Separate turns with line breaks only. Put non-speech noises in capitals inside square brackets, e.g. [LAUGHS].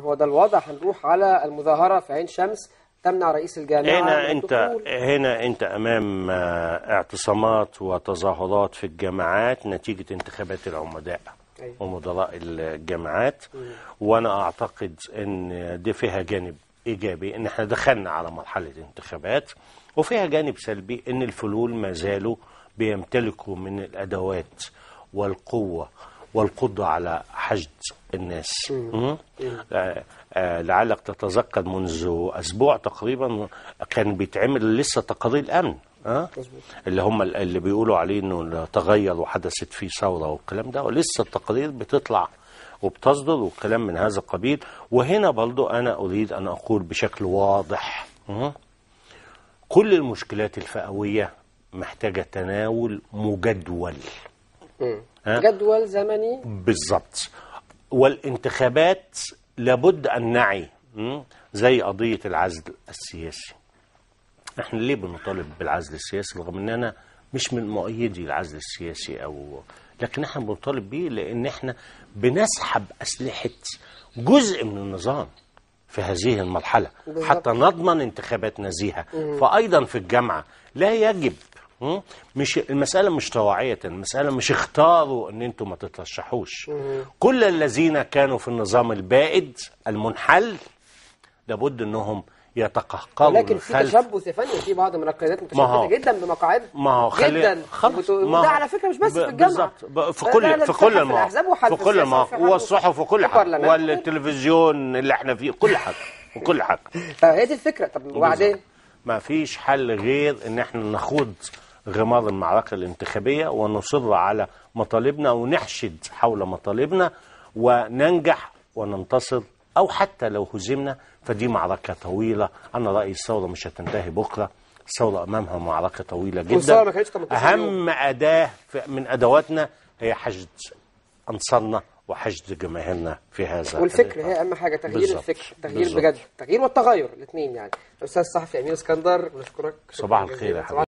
هو ده الوضع هنروح على المظاهرة في عين شمس تمنع رئيس الجامعة هنا أنت هنا أنت أمام آه، اعتصامات وتظاهرات في الجامعات نتيجة انتخابات العمداء ومدراء الجامعات وأنا أعتقد أن دي فيها جانب إيجابي أن احنا دخلنا على مرحلة انتخابات وفيها جانب سلبي أن الفلول ما زالوا بيمتلكوا من الأدوات والقوة والقدرة على حشد الناس آه، آه، لعلك تتذكر منذ أسبوع تقريبا كان بيتعمل لسه تقارير أمن أه؟ اللي هم اللي بيقولوا عليه انه تغير وحدثت فيه ثوره والكلام ده ولسه التقارير بتطلع وبتصدر والكلام من هذا القبيل وهنا برضو انا اريد ان اقول بشكل واضح أه؟ كل المشكلات الفئويه محتاجه تناول مجدول جدول زمني بالظبط والانتخابات لابد أن نعي زي قضية العزل السياسي احنا ليه بنطالب بالعزل السياسي رغم ان انا مش من مؤيدي العزل السياسي او لكن احنا بنطالب بيه لان احنا بنسحب اسلحه جزء من النظام في هذه المرحله حتى نضمن انتخابات نزيهه فايضا في الجامعه لا يجب مش المسألة مش طواعية المسألة مش اختاروا ان انتم ما تترشحوش كل الذين كانوا في النظام البائد المنحل لابد انهم يتقهقروا لكن في تشبث يا فندم في بعض من القيادات متشبثه جدا بمقاعد ما هو جدا خلص ما هو على فكره مش بس في الجامعه بالظبط في كل في كل المواقع في كل المواقع والصحف وكل حاجه والتلفزيون اللي احنا فيه كل حاجه [LAUGHS] وكل حاجه هي دي الفكره طب وبعدين ما فيش حل غير ان احنا نخوض غمار المعركة الانتخابية ونصر على مطالبنا ونحشد حول مطالبنا وننجح وننتصر أو حتى لو هزمنا فدي معركة طويلة أنا رأيي الثورة مش هتنتهي بكرة الثورة أمامها معركة طويلة جدا أهم أداة من أدواتنا هي حشد أنصارنا وحشد جماهيرنا في هذا والفكر هي اهم حاجه تغيير بالزبط. الفكر تغيير بالزبط. بجد تغيير والتغير الاثنين يعني استاذ الصحفي امين اسكندر بنشكرك صباح الخير يا حبيبي